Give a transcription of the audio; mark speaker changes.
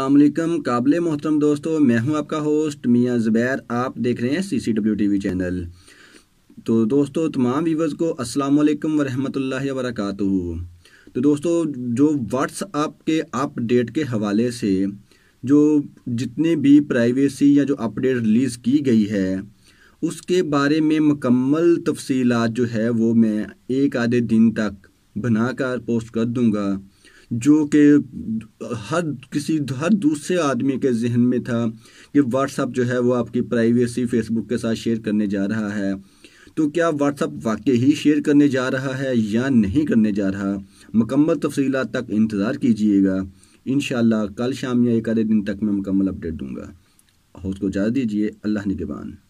Speaker 1: अल्लाम काबिल मोहतरम दोस्तों मैं हूं आपका होस्ट मियां ज़ुबैर आप देख रहे हैं C C W T V channel तो दोस्तों तमाम व्यूवर्स को अस्सलाम वालेकुम ला वरक तो दोस्तों जो व्हाट्सअप के अपडेट के हवाले से जो जितने भी प्राइवेसी या जो अपडेट रिलीज़ की गई है उसके बारे में मकम्मल तफसीलत जो है वो मैं एक आधे दिन तक बना कर पोस्ट कर दूँगा जो कि हर किसी हर दूसरे आदमी के जहन में था कि व्हाट्सअप जो है वो आपकी प्राइवेसी फेसबुक के साथ शेयर करने जा रहा है तो क्या व्हाट्सअप वाकई ही शेयर करने जा रहा है या नहीं करने जा रहा मुकम्मल तफसी तक इंतज़ार कीजिएगा इन कल शाम या एक आधे दिन तक मैं मुकम्मल अपडेट दूंगा हौस को जा दीजिए अल्लाह निगबान